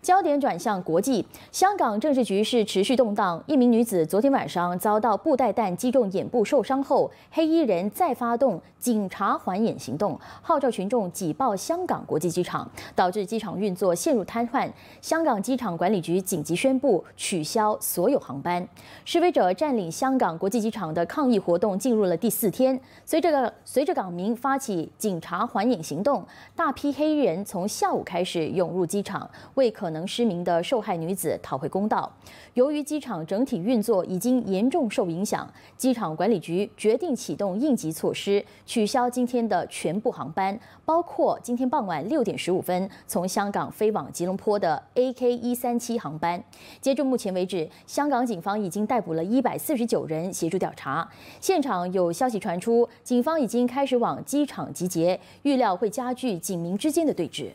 焦点转向国际，香港政治局势持续动荡。一名女子昨天晚上遭到布袋弹击中眼部受伤后，黑衣人再发动警察还眼行动，号召群众挤爆香港国际机场，导致机场运作陷入瘫痪。香港机场管理局紧急宣布取消所有航班。示威者占领香港国际机场的抗议活动进入了第四天。随着随着港民发起警察还眼行动，大批黑衣人从下午开始涌入机场，为可。可能失明的受害女子讨回公道。由于机场整体运作已经严重受影响，机场管理局决定启动应急措施，取消今天的全部航班，包括今天傍晚六点十五分从香港飞往吉隆坡的 A K 一三七航班。截至目前为止，香港警方已经逮捕了一百四十九人协助调查。现场有消息传出，警方已经开始往机场集结，预料会加剧警民之间的对峙。